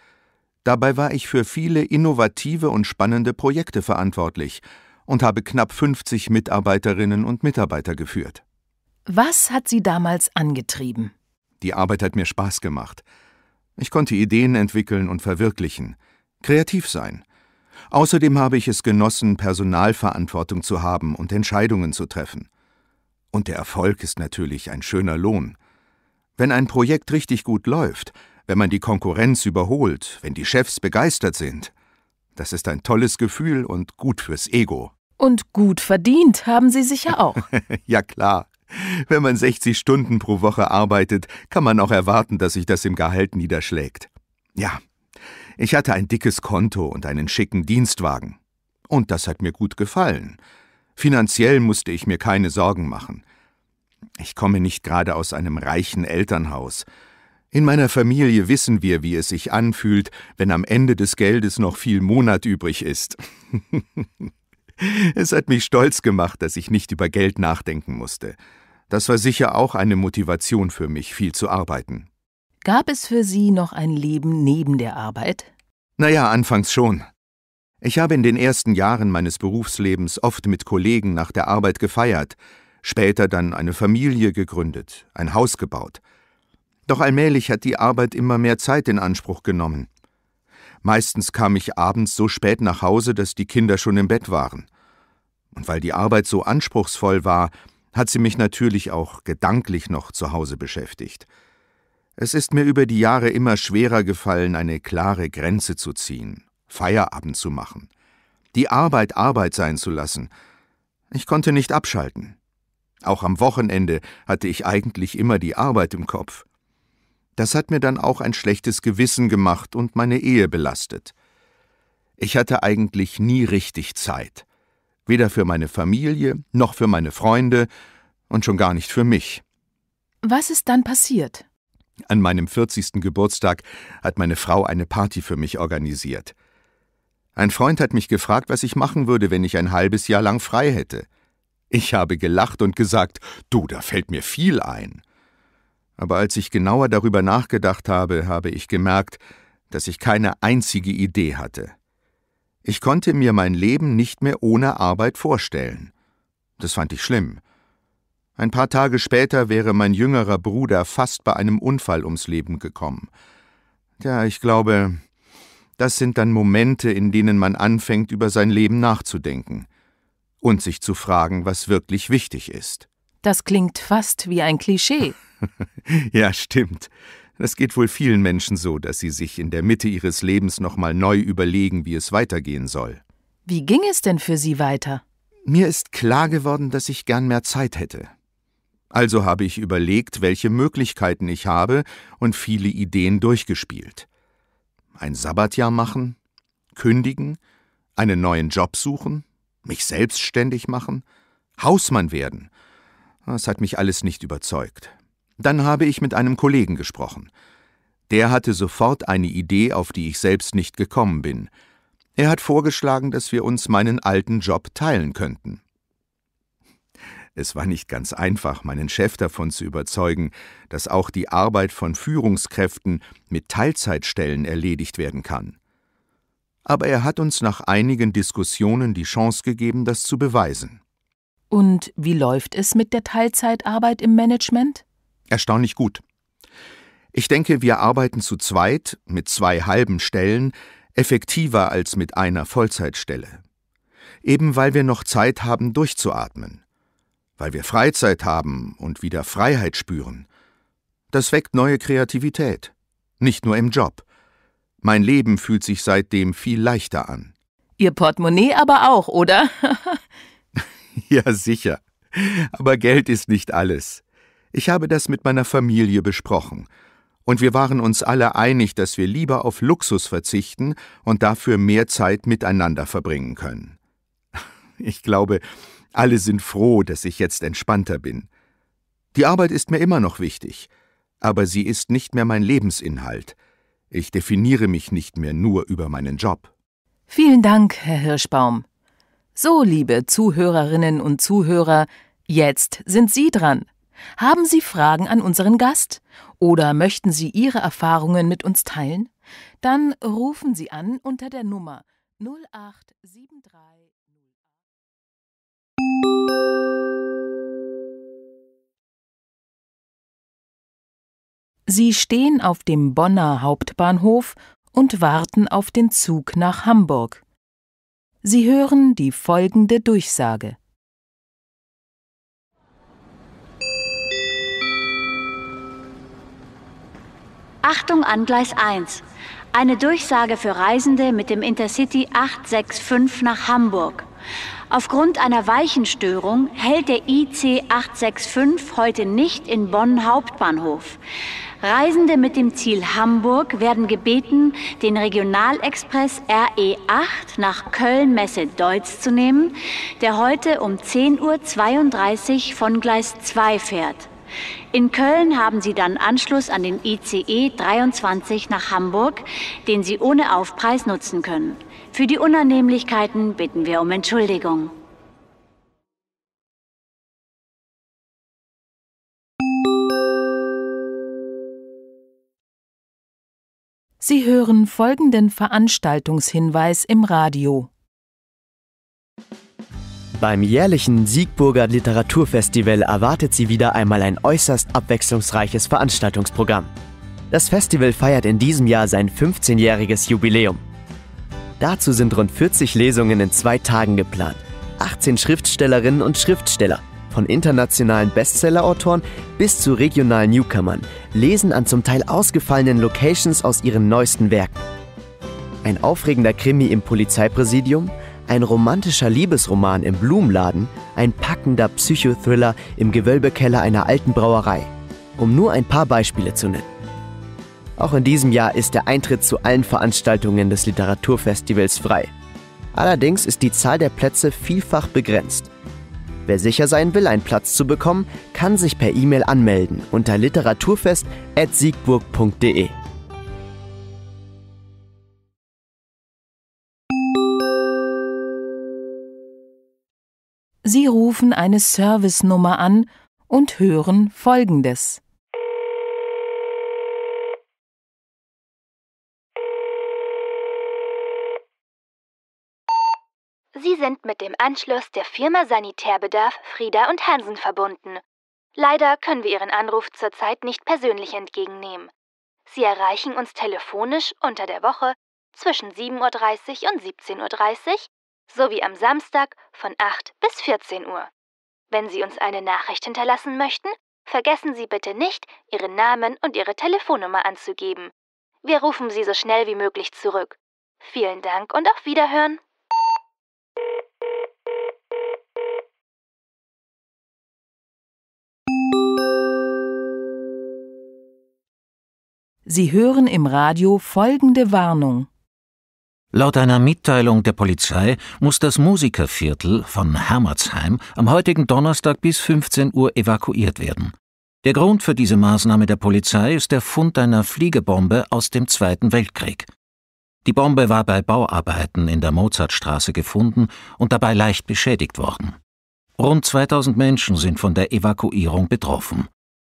Dabei war ich für viele innovative und spannende Projekte verantwortlich und habe knapp 50 Mitarbeiterinnen und Mitarbeiter geführt. Was hat Sie damals angetrieben? Die Arbeit hat mir Spaß gemacht. Ich konnte Ideen entwickeln und verwirklichen, kreativ sein. Außerdem habe ich es genossen, Personalverantwortung zu haben und Entscheidungen zu treffen. Und der Erfolg ist natürlich ein schöner Lohn. Wenn ein Projekt richtig gut läuft, wenn man die Konkurrenz überholt, wenn die Chefs begeistert sind, das ist ein tolles Gefühl und gut fürs Ego. Und gut verdient haben Sie sicher auch. ja klar. Wenn man 60 Stunden pro Woche arbeitet, kann man auch erwarten, dass sich das im Gehalt niederschlägt. Ja, ich hatte ein dickes Konto und einen schicken Dienstwagen. Und das hat mir gut gefallen. Finanziell musste ich mir keine Sorgen machen. Ich komme nicht gerade aus einem reichen Elternhaus. In meiner Familie wissen wir, wie es sich anfühlt, wenn am Ende des Geldes noch viel Monat übrig ist. es hat mich stolz gemacht, dass ich nicht über Geld nachdenken musste. Das war sicher auch eine Motivation für mich, viel zu arbeiten. Gab es für Sie noch ein Leben neben der Arbeit? Naja, anfangs schon. Ich habe in den ersten Jahren meines Berufslebens oft mit Kollegen nach der Arbeit gefeiert, später dann eine Familie gegründet, ein Haus gebaut. Doch allmählich hat die Arbeit immer mehr Zeit in Anspruch genommen. Meistens kam ich abends so spät nach Hause, dass die Kinder schon im Bett waren. Und weil die Arbeit so anspruchsvoll war, hat sie mich natürlich auch gedanklich noch zu Hause beschäftigt. Es ist mir über die Jahre immer schwerer gefallen, eine klare Grenze zu ziehen, Feierabend zu machen, die Arbeit Arbeit sein zu lassen. Ich konnte nicht abschalten. Auch am Wochenende hatte ich eigentlich immer die Arbeit im Kopf. Das hat mir dann auch ein schlechtes Gewissen gemacht und meine Ehe belastet. Ich hatte eigentlich nie richtig Zeit, weder für meine Familie noch für meine Freunde und schon gar nicht für mich. Was ist dann passiert? An meinem 40. Geburtstag hat meine Frau eine Party für mich organisiert. Ein Freund hat mich gefragt, was ich machen würde, wenn ich ein halbes Jahr lang frei hätte. Ich habe gelacht und gesagt, du, da fällt mir viel ein. Aber als ich genauer darüber nachgedacht habe, habe ich gemerkt, dass ich keine einzige Idee hatte. Ich konnte mir mein Leben nicht mehr ohne Arbeit vorstellen. Das fand ich schlimm. Ein paar Tage später wäre mein jüngerer Bruder fast bei einem Unfall ums Leben gekommen. Ja, ich glaube, das sind dann Momente, in denen man anfängt, über sein Leben nachzudenken und sich zu fragen, was wirklich wichtig ist. Das klingt fast wie ein Klischee. ja, stimmt. Es geht wohl vielen Menschen so, dass sie sich in der Mitte ihres Lebens nochmal neu überlegen, wie es weitergehen soll. Wie ging es denn für Sie weiter? Mir ist klar geworden, dass ich gern mehr Zeit hätte. Also habe ich überlegt, welche Möglichkeiten ich habe und viele Ideen durchgespielt. Ein Sabbatjahr machen? Kündigen? Einen neuen Job suchen? mich selbstständig machen, Hausmann werden. Das hat mich alles nicht überzeugt. Dann habe ich mit einem Kollegen gesprochen. Der hatte sofort eine Idee, auf die ich selbst nicht gekommen bin. Er hat vorgeschlagen, dass wir uns meinen alten Job teilen könnten. Es war nicht ganz einfach, meinen Chef davon zu überzeugen, dass auch die Arbeit von Führungskräften mit Teilzeitstellen erledigt werden kann aber er hat uns nach einigen Diskussionen die Chance gegeben, das zu beweisen. Und wie läuft es mit der Teilzeitarbeit im Management? Erstaunlich gut. Ich denke, wir arbeiten zu zweit, mit zwei halben Stellen, effektiver als mit einer Vollzeitstelle. Eben weil wir noch Zeit haben, durchzuatmen. Weil wir Freizeit haben und wieder Freiheit spüren. Das weckt neue Kreativität. Nicht nur im Job. Mein Leben fühlt sich seitdem viel leichter an. Ihr Portemonnaie aber auch, oder? ja, sicher. Aber Geld ist nicht alles. Ich habe das mit meiner Familie besprochen. Und wir waren uns alle einig, dass wir lieber auf Luxus verzichten und dafür mehr Zeit miteinander verbringen können. Ich glaube, alle sind froh, dass ich jetzt entspannter bin. Die Arbeit ist mir immer noch wichtig, aber sie ist nicht mehr mein Lebensinhalt. Ich definiere mich nicht mehr nur über meinen Job. Vielen Dank, Herr Hirschbaum. So, liebe Zuhörerinnen und Zuhörer, jetzt sind Sie dran. Haben Sie Fragen an unseren Gast? Oder möchten Sie Ihre Erfahrungen mit uns teilen? Dann rufen Sie an unter der Nummer 0873. Sie stehen auf dem Bonner Hauptbahnhof und warten auf den Zug nach Hamburg. Sie hören die folgende Durchsage. Achtung an Gleis 1. Eine Durchsage für Reisende mit dem Intercity 865 nach Hamburg. Aufgrund einer Weichenstörung hält der IC 865 heute nicht in Bonn Hauptbahnhof. Reisende mit dem Ziel Hamburg werden gebeten, den Regionalexpress RE8 nach Köln-Messe-Deutz zu nehmen, der heute um 10.32 Uhr von Gleis 2 fährt. In Köln haben Sie dann Anschluss an den ICE 23 nach Hamburg, den Sie ohne Aufpreis nutzen können. Für die Unannehmlichkeiten bitten wir um Entschuldigung. Sie hören folgenden Veranstaltungshinweis im Radio. Beim jährlichen Siegburger Literaturfestival erwartet Sie wieder einmal ein äußerst abwechslungsreiches Veranstaltungsprogramm. Das Festival feiert in diesem Jahr sein 15-jähriges Jubiläum. Dazu sind rund 40 Lesungen in zwei Tagen geplant, 18 Schriftstellerinnen und Schriftsteller – von internationalen Bestseller-Autoren bis zu regionalen Newcomern lesen an zum Teil ausgefallenen Locations aus ihren neuesten Werken. Ein aufregender Krimi im Polizeipräsidium, ein romantischer Liebesroman im Blumenladen, ein packender Psychothriller im Gewölbekeller einer alten Brauerei, um nur ein paar Beispiele zu nennen. Auch in diesem Jahr ist der Eintritt zu allen Veranstaltungen des Literaturfestivals frei. Allerdings ist die Zahl der Plätze vielfach begrenzt Wer sicher sein will, einen Platz zu bekommen, kann sich per E-Mail anmelden unter literaturfest.siegburg.de. Sie rufen eine Servicenummer an und hören Folgendes. Sie sind mit dem Anschluss der Firma Sanitärbedarf Frieda und Hansen verbunden. Leider können wir Ihren Anruf zurzeit nicht persönlich entgegennehmen. Sie erreichen uns telefonisch unter der Woche zwischen 7.30 Uhr und 17.30 Uhr sowie am Samstag von 8 bis 14 Uhr. Wenn Sie uns eine Nachricht hinterlassen möchten, vergessen Sie bitte nicht, Ihren Namen und Ihre Telefonnummer anzugeben. Wir rufen Sie so schnell wie möglich zurück. Vielen Dank und auf Wiederhören. Sie hören im Radio folgende Warnung. Laut einer Mitteilung der Polizei muss das Musikerviertel von Hermertsheim am heutigen Donnerstag bis 15 Uhr evakuiert werden. Der Grund für diese Maßnahme der Polizei ist der Fund einer Fliegebombe aus dem Zweiten Weltkrieg. Die Bombe war bei Bauarbeiten in der Mozartstraße gefunden und dabei leicht beschädigt worden. Rund 2000 Menschen sind von der Evakuierung betroffen.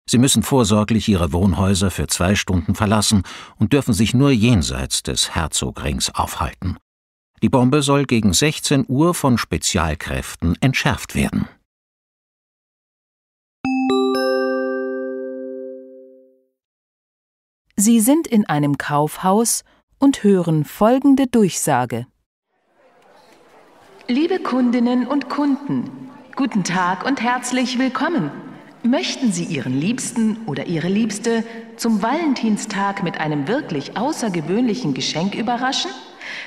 Sie müssen vorsorglich ihre Wohnhäuser für zwei Stunden verlassen und dürfen sich nur jenseits des Herzogrings aufhalten. Die Bombe soll gegen 16 Uhr von Spezialkräften entschärft werden. Sie sind in einem Kaufhaus und hören folgende Durchsage. Liebe Kundinnen und Kunden, guten Tag und herzlich willkommen. Möchten Sie Ihren Liebsten oder Ihre Liebste zum Valentinstag mit einem wirklich außergewöhnlichen Geschenk überraschen?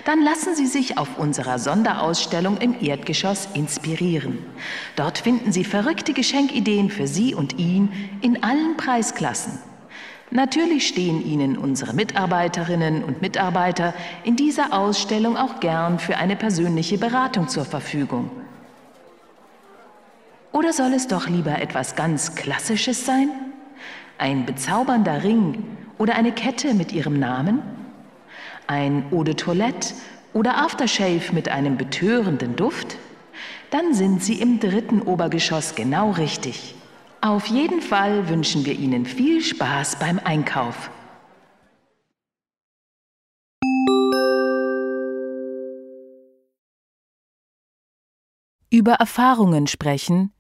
Dann lassen Sie sich auf unserer Sonderausstellung im Erdgeschoss inspirieren. Dort finden Sie verrückte Geschenkideen für Sie und ihn in allen Preisklassen. Natürlich stehen Ihnen unsere Mitarbeiterinnen und Mitarbeiter in dieser Ausstellung auch gern für eine persönliche Beratung zur Verfügung. Oder soll es doch lieber etwas ganz Klassisches sein? Ein bezaubernder Ring oder eine Kette mit ihrem Namen? Ein Eau de Toilette oder Aftershave mit einem betörenden Duft? Dann sind Sie im dritten Obergeschoss genau richtig. Auf jeden Fall wünschen wir Ihnen viel Spaß beim Einkauf. Über Erfahrungen sprechen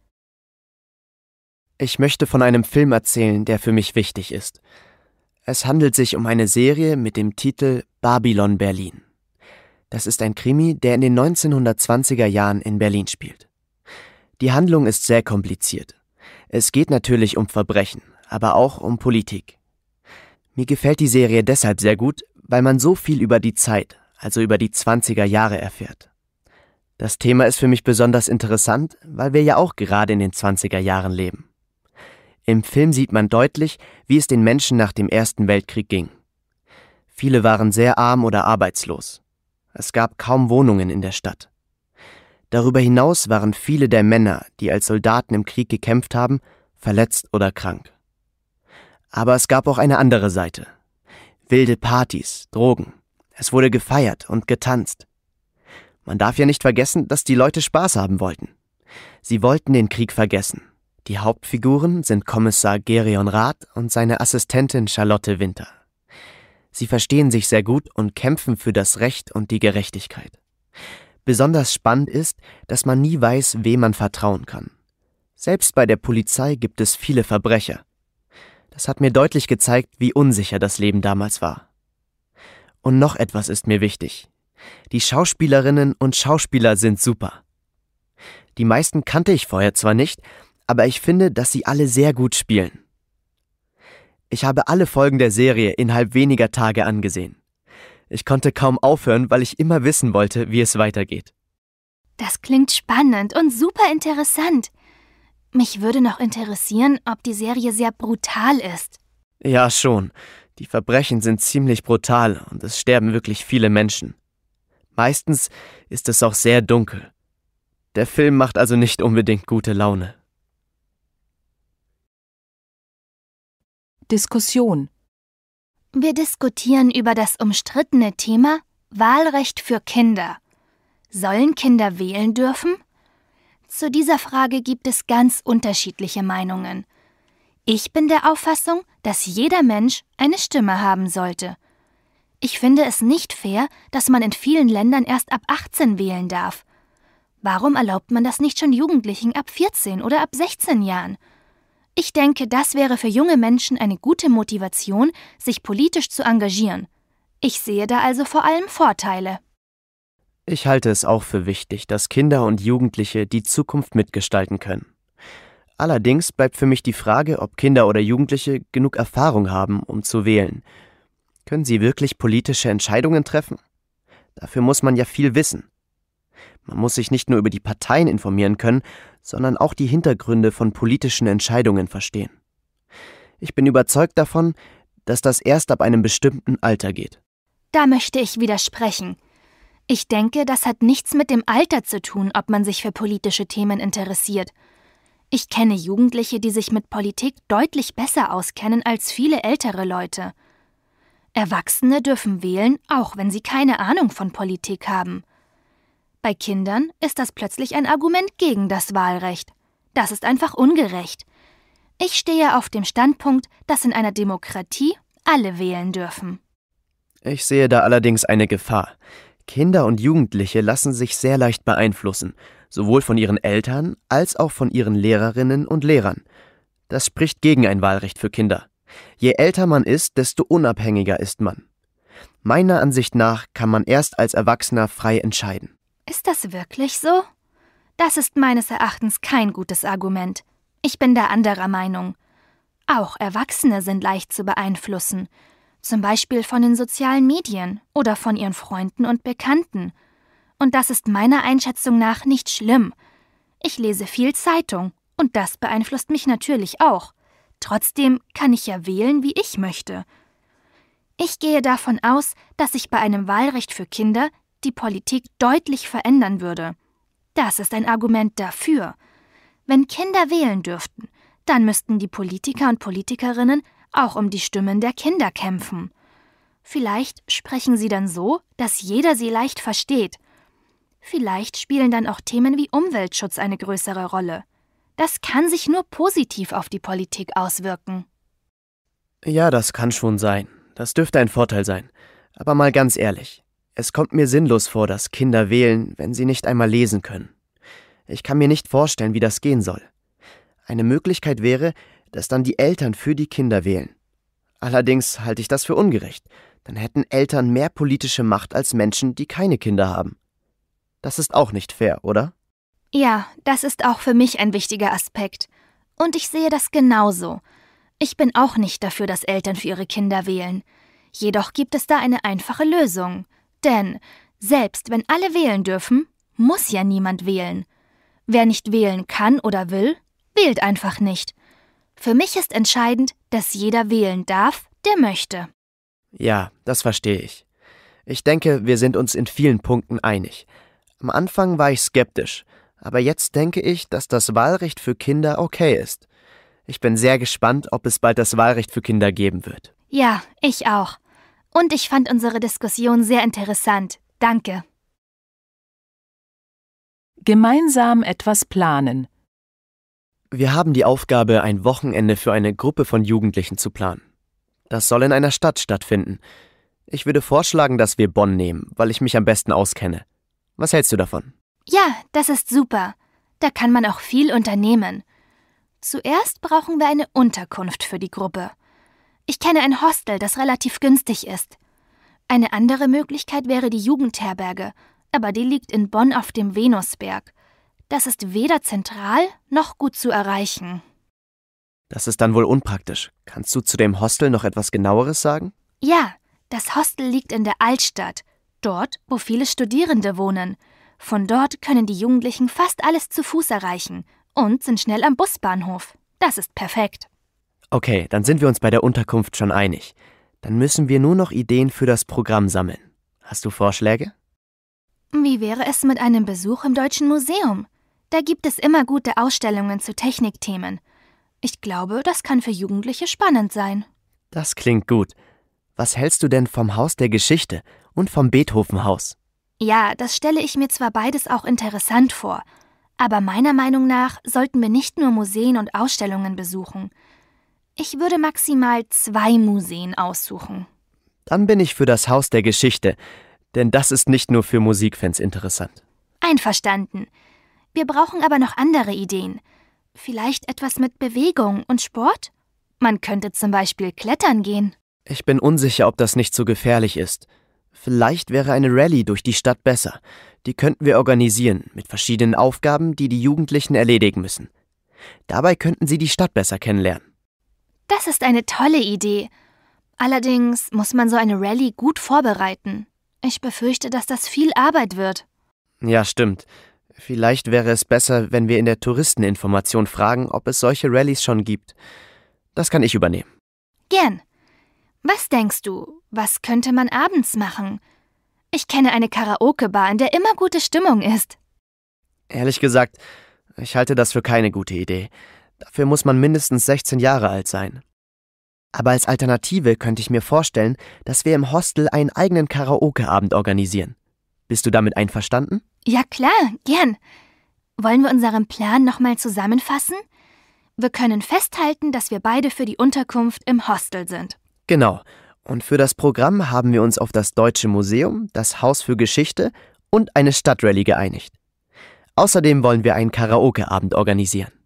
ich möchte von einem Film erzählen, der für mich wichtig ist. Es handelt sich um eine Serie mit dem Titel Babylon Berlin. Das ist ein Krimi, der in den 1920er Jahren in Berlin spielt. Die Handlung ist sehr kompliziert. Es geht natürlich um Verbrechen, aber auch um Politik. Mir gefällt die Serie deshalb sehr gut, weil man so viel über die Zeit, also über die 20er Jahre erfährt. Das Thema ist für mich besonders interessant, weil wir ja auch gerade in den 20er Jahren leben. Im Film sieht man deutlich, wie es den Menschen nach dem Ersten Weltkrieg ging. Viele waren sehr arm oder arbeitslos. Es gab kaum Wohnungen in der Stadt. Darüber hinaus waren viele der Männer, die als Soldaten im Krieg gekämpft haben, verletzt oder krank. Aber es gab auch eine andere Seite. Wilde Partys, Drogen. Es wurde gefeiert und getanzt. Man darf ja nicht vergessen, dass die Leute Spaß haben wollten. Sie wollten den Krieg vergessen. Die Hauptfiguren sind Kommissar Gerion Rath und seine Assistentin Charlotte Winter. Sie verstehen sich sehr gut und kämpfen für das Recht und die Gerechtigkeit. Besonders spannend ist, dass man nie weiß, wem man vertrauen kann. Selbst bei der Polizei gibt es viele Verbrecher. Das hat mir deutlich gezeigt, wie unsicher das Leben damals war. Und noch etwas ist mir wichtig. Die Schauspielerinnen und Schauspieler sind super. Die meisten kannte ich vorher zwar nicht, aber ich finde, dass sie alle sehr gut spielen. Ich habe alle Folgen der Serie innerhalb weniger Tage angesehen. Ich konnte kaum aufhören, weil ich immer wissen wollte, wie es weitergeht. Das klingt spannend und super interessant. Mich würde noch interessieren, ob die Serie sehr brutal ist. Ja, schon. Die Verbrechen sind ziemlich brutal und es sterben wirklich viele Menschen. Meistens ist es auch sehr dunkel. Der Film macht also nicht unbedingt gute Laune. Diskussion. Wir diskutieren über das umstrittene Thema Wahlrecht für Kinder. Sollen Kinder wählen dürfen? Zu dieser Frage gibt es ganz unterschiedliche Meinungen. Ich bin der Auffassung, dass jeder Mensch eine Stimme haben sollte. Ich finde es nicht fair, dass man in vielen Ländern erst ab 18 wählen darf. Warum erlaubt man das nicht schon Jugendlichen ab 14 oder ab 16 Jahren? Ich denke, das wäre für junge Menschen eine gute Motivation, sich politisch zu engagieren. Ich sehe da also vor allem Vorteile. Ich halte es auch für wichtig, dass Kinder und Jugendliche die Zukunft mitgestalten können. Allerdings bleibt für mich die Frage, ob Kinder oder Jugendliche genug Erfahrung haben, um zu wählen. Können sie wirklich politische Entscheidungen treffen? Dafür muss man ja viel wissen. Man muss sich nicht nur über die Parteien informieren können, sondern auch die Hintergründe von politischen Entscheidungen verstehen. Ich bin überzeugt davon, dass das erst ab einem bestimmten Alter geht. Da möchte ich widersprechen. Ich denke, das hat nichts mit dem Alter zu tun, ob man sich für politische Themen interessiert. Ich kenne Jugendliche, die sich mit Politik deutlich besser auskennen als viele ältere Leute. Erwachsene dürfen wählen, auch wenn sie keine Ahnung von Politik haben. Bei Kindern ist das plötzlich ein Argument gegen das Wahlrecht. Das ist einfach ungerecht. Ich stehe auf dem Standpunkt, dass in einer Demokratie alle wählen dürfen. Ich sehe da allerdings eine Gefahr. Kinder und Jugendliche lassen sich sehr leicht beeinflussen, sowohl von ihren Eltern als auch von ihren Lehrerinnen und Lehrern. Das spricht gegen ein Wahlrecht für Kinder. Je älter man ist, desto unabhängiger ist man. Meiner Ansicht nach kann man erst als Erwachsener frei entscheiden. Ist das wirklich so? Das ist meines Erachtens kein gutes Argument. Ich bin da anderer Meinung. Auch Erwachsene sind leicht zu beeinflussen, zum Beispiel von den sozialen Medien oder von ihren Freunden und Bekannten. Und das ist meiner Einschätzung nach nicht schlimm. Ich lese viel Zeitung, und das beeinflusst mich natürlich auch. Trotzdem kann ich ja wählen, wie ich möchte. Ich gehe davon aus, dass ich bei einem Wahlrecht für Kinder die Politik deutlich verändern würde. Das ist ein Argument dafür. Wenn Kinder wählen dürften, dann müssten die Politiker und Politikerinnen auch um die Stimmen der Kinder kämpfen. Vielleicht sprechen sie dann so, dass jeder sie leicht versteht. Vielleicht spielen dann auch Themen wie Umweltschutz eine größere Rolle. Das kann sich nur positiv auf die Politik auswirken. Ja, das kann schon sein. Das dürfte ein Vorteil sein. Aber mal ganz ehrlich, es kommt mir sinnlos vor, dass Kinder wählen, wenn sie nicht einmal lesen können. Ich kann mir nicht vorstellen, wie das gehen soll. Eine Möglichkeit wäre, dass dann die Eltern für die Kinder wählen. Allerdings halte ich das für ungerecht, dann hätten Eltern mehr politische Macht als Menschen, die keine Kinder haben. Das ist auch nicht fair, oder? Ja, das ist auch für mich ein wichtiger Aspekt. Und ich sehe das genauso. Ich bin auch nicht dafür, dass Eltern für ihre Kinder wählen. Jedoch gibt es da eine einfache Lösung. Denn selbst wenn alle wählen dürfen, muss ja niemand wählen. Wer nicht wählen kann oder will, wählt einfach nicht. Für mich ist entscheidend, dass jeder wählen darf, der möchte. Ja, das verstehe ich. Ich denke, wir sind uns in vielen Punkten einig. Am Anfang war ich skeptisch, aber jetzt denke ich, dass das Wahlrecht für Kinder okay ist. Ich bin sehr gespannt, ob es bald das Wahlrecht für Kinder geben wird. Ja, ich auch. Und ich fand unsere Diskussion sehr interessant. Danke. Gemeinsam etwas planen. Wir haben die Aufgabe, ein Wochenende für eine Gruppe von Jugendlichen zu planen. Das soll in einer Stadt stattfinden. Ich würde vorschlagen, dass wir Bonn nehmen, weil ich mich am besten auskenne. Was hältst du davon? Ja, das ist super. Da kann man auch viel unternehmen. Zuerst brauchen wir eine Unterkunft für die Gruppe. Ich kenne ein Hostel, das relativ günstig ist. Eine andere Möglichkeit wäre die Jugendherberge, aber die liegt in Bonn auf dem Venusberg. Das ist weder zentral noch gut zu erreichen. Das ist dann wohl unpraktisch. Kannst du zu dem Hostel noch etwas genaueres sagen? Ja, das Hostel liegt in der Altstadt, dort, wo viele Studierende wohnen. Von dort können die Jugendlichen fast alles zu Fuß erreichen und sind schnell am Busbahnhof. Das ist perfekt. Okay, dann sind wir uns bei der Unterkunft schon einig. Dann müssen wir nur noch Ideen für das Programm sammeln. Hast du Vorschläge? Wie wäre es mit einem Besuch im Deutschen Museum? Da gibt es immer gute Ausstellungen zu Technikthemen. Ich glaube, das kann für Jugendliche spannend sein. Das klingt gut. Was hältst du denn vom Haus der Geschichte und vom Beethovenhaus? Ja, das stelle ich mir zwar beides auch interessant vor, aber meiner Meinung nach sollten wir nicht nur Museen und Ausstellungen besuchen. Ich würde maximal zwei Museen aussuchen. Dann bin ich für das Haus der Geschichte, denn das ist nicht nur für Musikfans interessant. Einverstanden. Wir brauchen aber noch andere Ideen. Vielleicht etwas mit Bewegung und Sport? Man könnte zum Beispiel klettern gehen. Ich bin unsicher, ob das nicht so gefährlich ist. Vielleicht wäre eine Rallye durch die Stadt besser. Die könnten wir organisieren, mit verschiedenen Aufgaben, die die Jugendlichen erledigen müssen. Dabei könnten sie die Stadt besser kennenlernen. Das ist eine tolle Idee. Allerdings muss man so eine Rallye gut vorbereiten. Ich befürchte, dass das viel Arbeit wird. Ja, stimmt. Vielleicht wäre es besser, wenn wir in der Touristeninformation fragen, ob es solche Rallyes schon gibt. Das kann ich übernehmen. Gern. Was denkst du, was könnte man abends machen? Ich kenne eine Karaoke-Bar, in der immer gute Stimmung ist. Ehrlich gesagt, ich halte das für keine gute Idee. Dafür muss man mindestens 16 Jahre alt sein. Aber als Alternative könnte ich mir vorstellen, dass wir im Hostel einen eigenen Karaoke-Abend organisieren. Bist du damit einverstanden? Ja klar, gern. Wollen wir unseren Plan nochmal zusammenfassen? Wir können festhalten, dass wir beide für die Unterkunft im Hostel sind. Genau. Und für das Programm haben wir uns auf das Deutsche Museum, das Haus für Geschichte und eine Stadtrallye geeinigt. Außerdem wollen wir einen Karaoke-Abend organisieren.